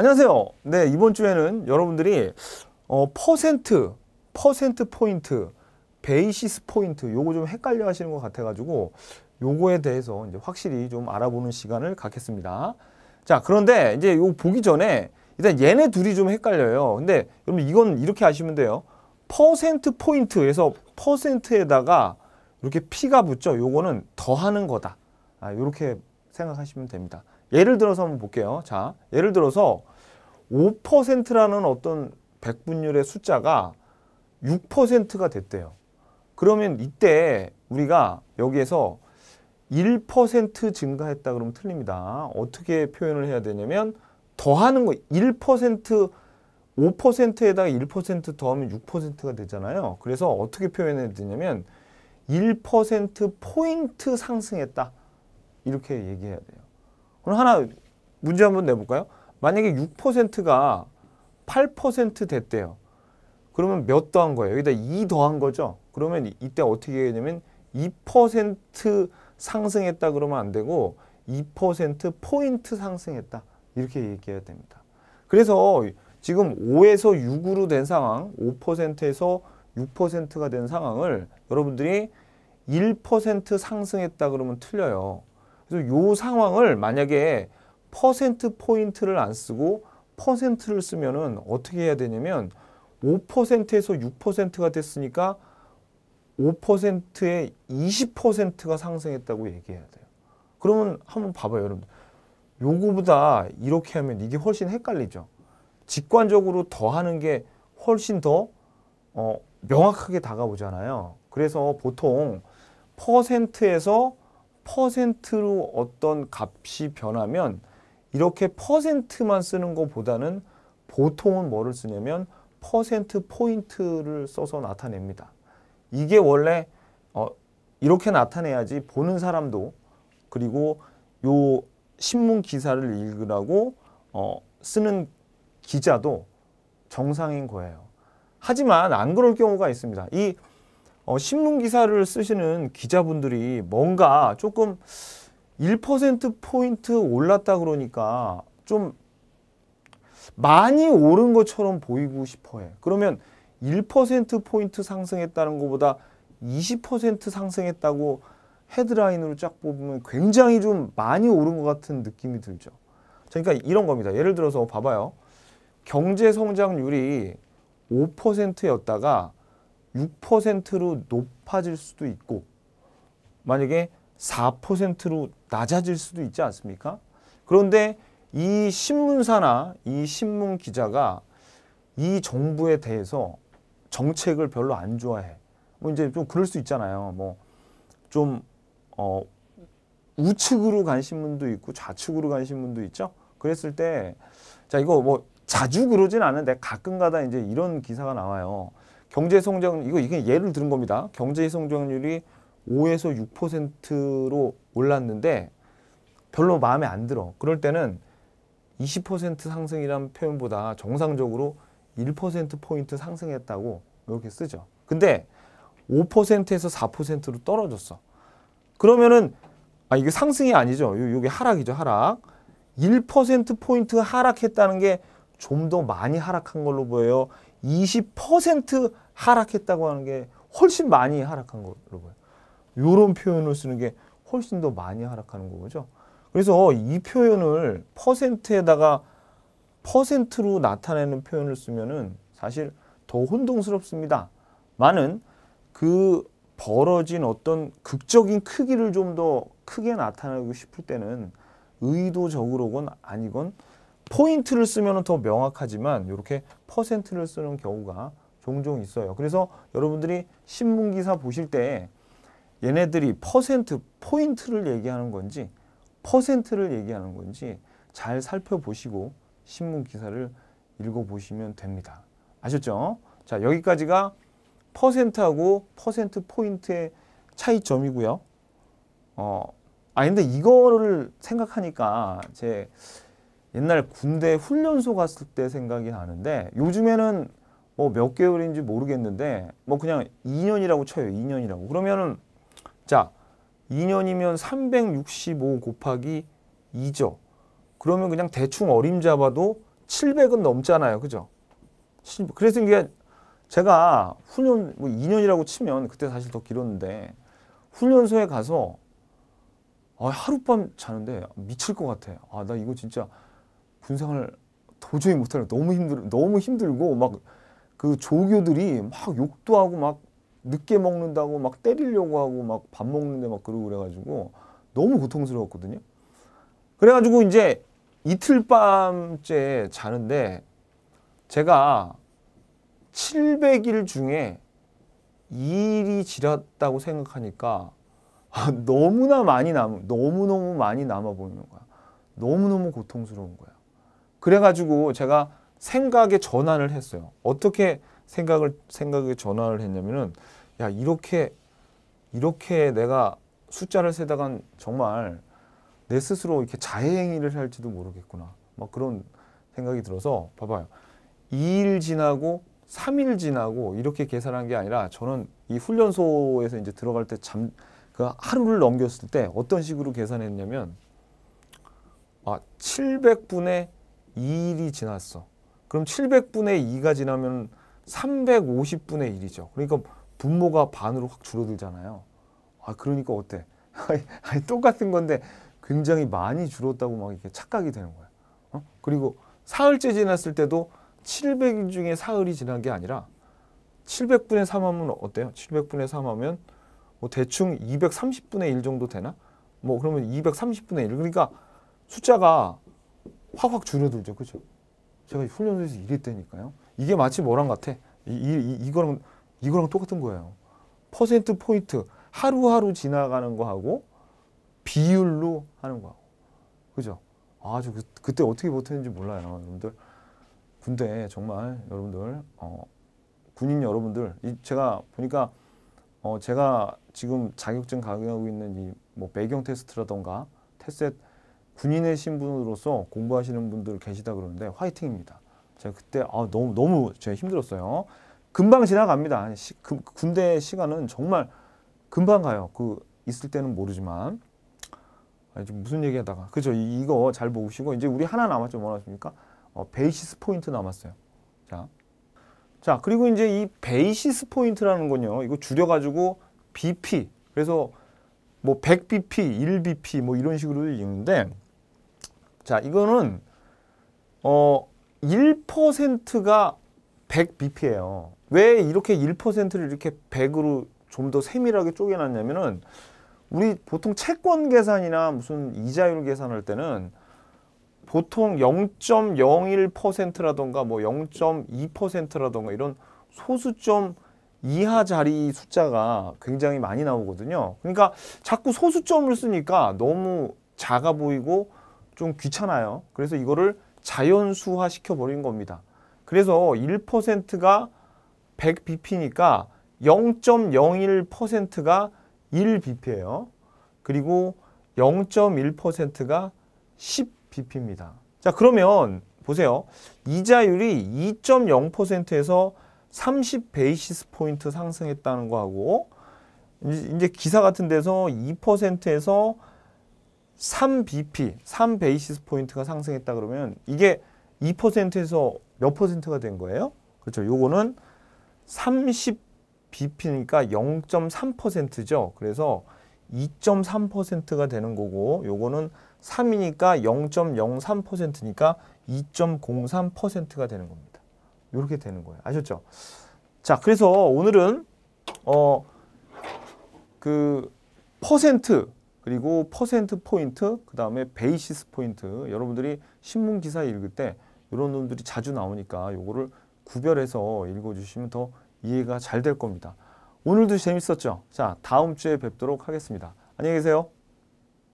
안녕하세요. 네, 이번 주에는 여러분들이 어, 퍼센트, 퍼센트 포인트, 베이시스 포인트 요거 좀 헷갈려 하시는 것 같아 가지고 요거에 대해서 이제 확실히 좀 알아보는 시간을 갖겠습니다. 자, 그런데 이제 요 보기 전에 일단 얘네 둘이 좀 헷갈려요. 근데 여러분 이건 이렇게 아시면 돼요. 퍼센트 포인트에서 퍼센트에다가 이렇게 p가 붙죠. 요거는 더하는 거다. 아, 요렇게 생각하시면 됩니다. 예를 들어서 한번 볼게요. 자, 예를 들어서 5%라는 어떤 백분율의 숫자가 6%가 됐대요. 그러면 이때 우리가 여기에서 1% 증가했다 그러면 틀립니다. 어떻게 표현을 해야 되냐면 더하는 거 1% 5%에다가 1% 더하면 6%가 되잖아요. 그래서 어떻게 표현해야 되냐면 1% 포인트 상승했다. 이렇게 얘기해야 돼요. 그럼 하나 문제 한번 내볼까요? 만약에 6%가 8% 됐대요. 그러면 몇 더한 거예요? 여기다 2 더한 거죠? 그러면 이때 어떻게 해야 되냐면 2% 상승했다 그러면 안 되고 2% 포인트 상승했다. 이렇게 얘기해야 됩니다. 그래서 지금 5에서 6으로 된 상황, 5%에서 6%가 된 상황을 여러분들이 1% 상승했다 그러면 틀려요. 그래서 요 상황을 만약에 퍼센트 포인트를 안 쓰고 퍼센트를 쓰면은 어떻게 해야 되냐면 5%에서 6%가 됐으니까 5%에 20%가 상승했다고 얘기해야 돼요. 그러면 한번 봐봐요, 여러분. 요거보다 이렇게 하면 이게 훨씬 헷갈리죠. 직관적으로 더 하는 게 훨씬 더 어, 명확하게 다가오잖아요. 그래서 보통 퍼센트에서 퍼센트로 어떤 값이 변하면 이렇게 퍼센트만 쓰는 것보다는 보통은 뭐를 쓰냐면 퍼센트 포인트를 써서 나타냅니다. 이게 원래 어, 이렇게 나타내야지 보는 사람도 그리고 요 신문 기사를 읽으라고 어, 쓰는 기자도 정상인 거예요. 하지만 안 그럴 경우가 있습니다. 이 어, 신문 기사를 쓰시는 기자분들이 뭔가 조금 1% 포인트 올랐다 그러니까 좀 많이 오른 것처럼 보이고 싶어 해. 그러면 1% 포인트 상승했다는 것보다 20% 상승했다고 헤드라인으로 쫙 뽑으면 굉장히 좀 많이 오른 것 같은 느낌이 들죠. 그러니까 이런 겁니다. 예를 들어서 봐봐요. 경제 성장률이 5%였다가 6%로 높아질 수도 있고 만약에 4%로 낮아질 수도 있지 않습니까? 그런데 이 신문사나 이 신문 기자가 이 정부에 대해서 정책을 별로 안 좋아해. 뭐 이제 좀 그럴 수 있잖아요. 뭐좀 어, 우측으로 간 신문도 있고 좌측으로 간 신문도 있죠. 그랬을 때자 이거 뭐 자주 그러진 않은데 가끔가다 이제 이런 기사가 나와요. 경제 성장 률 이거 이게 예를 들은 겁니다. 경제 성장률이 5에서 6%로 올랐는데 별로 마음에 안 들어. 그럴 때는 20% 상승이란 표현보다 정상적으로 1% 포인트 상승했다고 이렇게 쓰죠. 근데 5%에서 4%로 떨어졌어. 그러면은 아 이게 상승이 아니죠. 이게 하락이죠. 하락. 1% 포인트 하락했다는 게 좀 더 많이 하락한 걸로 보여요. 20% 하락했다고 하는 게 훨씬 많이 하락한 거로 봐요. 요런 표현을 쓰는 게 훨씬 더 많이 하락하는 거죠. 그래서 이 표현을 퍼센트에다가 퍼센트로 나타내는 표현을 쓰면은 사실 더 혼동스럽습니다. 많은 그 벌어진 어떤 극적인 크기를 좀 더 크게 나타내고 싶을 때는 의도적으로건 아니건 포인트를 쓰면 더 명확하지만 이렇게 퍼센트를 쓰는 경우가 종종 있어요. 그래서 여러분들이 신문기사 보실 때 얘네들이 퍼센트, 포인트를 얘기하는 건지 퍼센트를 얘기하는 건지 잘 살펴보시고 신문기사를 읽어보시면 됩니다. 아셨죠? 자 여기까지가 퍼센트하고 퍼센트 포인트의 차이점이고요. 어, 아 근데 이거를 생각하니까 제 옛날 군대 훈련소 갔을 때 생각이 나는데 요즘에는 뭐 몇 개월인지 모르겠는데 뭐 그냥 2년이라고 쳐요. 2년이라고. 그러면은 자 2년이면 365 곱하기 2죠. 그러면 그냥 대충 어림잡아도 700은 넘잖아요. 그죠? 그래서 이게 제가 훈련 뭐 2년이라고 치면 그때 사실 더 길었는데 훈련소에 가서 아, 하룻밤 자는데 미칠 것 같아. 아, 나 이거 진짜 군생활 도저히 못하려 너무 힘들 너무 힘들고 막 그 조교들이 막 욕도 하고 막 늦게 먹는다고 막 때리려고 하고 막 밥 먹는데 막 그러고 그래가지고 너무 고통스러웠거든요. 그래가지고 이제 이틀 밤째 자는데 제가 700일 중에 일이 지났다고 생각하니까 아, 너무나 많이 남 너무너무 많이 남아 보이는 거야. 너무너무 고통스러운 거야. 그래가지고 제가 생각에 전환을 했어요. 어떻게 생각을 생각에 전환을 했냐면은 야 이렇게 이렇게 내가 숫자를 세다간 정말 내 스스로 이렇게 자해행위를 할지도 모르겠구나. 막 그런 생각이 들어서 봐봐요. 2일 지나고 3일 지나고 이렇게 계산한 게 아니라 저는 이 훈련소에서 이제 들어갈 때 잠 그 하루를 넘겼을 때 어떤 식으로 계산했냐면 아 700분의 2일이 지났어. 그럼 700분의 2가 지나면 350분의 1이죠. 그러니까 분모가 반으로 확 줄어들잖아요. 아 그러니까 어때? 아니, 똑같은 건데 굉장히 많이 줄었다고 막 이렇게 착각이 되는 거예요. 어? 그리고 사흘째 지났을 때도 700일 중에 사흘이 지난 게 아니라 700분의 3 하면 어때요? 700분의 3 하면 뭐 대충 230분의 1 정도 되나? 뭐 그러면 230분의 1 그러니까 숫자가 확확 줄어들죠. 그죠? 제가 훈련소에서 일했다니까요. 이게 마치 뭐랑 같아? 이, 이, 이거랑, 이거랑 똑같은 거예요. 퍼센트 포인트, 하루하루 지나가는 거하고 비율로 하는 거하고. 그죠? 아주 그, 그때 어떻게 버텼는지 몰라요. 여러분들. 근데 정말 여러분들, 어, 군인 여러분들, 이, 제가 보니까 어, 제가 지금 자격증 강의하고 있는 이 뭐 배경 테스트라던가 테셋 군인의 신분으로서 공부하시는 분들 계시다 그러는데 화이팅입니다. 제가 그때 아, 너무 너무 제가 힘들었어요. 금방 지나갑니다. 시, 그, 군대 시간은 정말 금방 가요. 그 있을 때는 모르지만 아니, 지금 무슨 얘기하다가 그죠? 이, 거잘 보시고 이제 우리 하나 남았죠. 뭐라 십니까 어, 베이시스 포인트 남았어요. 자, 자 그리고 이제 이 베이시스 포인트라는 건요. 이거 줄여가지고 BP 그래서 뭐 100BP, 1BP 뭐 이런 식으로 읽는데 자, 이거는 어 1%가 100bp예요. 왜 이렇게 1%를 이렇게 100으로 좀 더 세밀하게 쪼개놨냐면은 우리 보통 채권 계산이나 무슨 이자율 계산할 때는 보통 0.01%라던가 뭐 0.2%라던가 이런 소수점 이하 자리 숫자가 굉장히 많이 나오거든요. 그러니까 자꾸 소수점을 쓰니까 너무 작아 보이고 좀 귀찮아요. 그래서 이거를 자연수화 시켜버린 겁니다. 그래서 1%가 100bp니까 0.01%가 1bp예요. 그리고 0.1%가 10bp입니다. 자 그러면 보세요. 이자율이 2.0%에서 30 베이시스 포인트 상승했다는 거하고 이제 기사 같은 데서 2%에서 3BP, 3베이시스 포인트가 상승했다 그러면 이게 2%에서 몇 퍼센트가 된 거예요? 그렇죠. 요거는 30BP니까 0.3%죠. 그래서 2.3%가 되는 거고 요거는 3이니까 0.03%니까 2.03%가 되는 겁니다. 이렇게 되는 거예요. 아셨죠? 자, 그래서 오늘은 어 그 퍼센트 그리고 퍼센트 포인트, 그 다음에 베이시스 포인트. 여러분들이 신문 기사 읽을 때 이런 놈들이 자주 나오니까 요거를 구별해서 읽어주시면 더 이해가 잘 될 겁니다. 오늘도 재밌었죠? 자, 다음 주에 뵙도록 하겠습니다. 안녕히 계세요.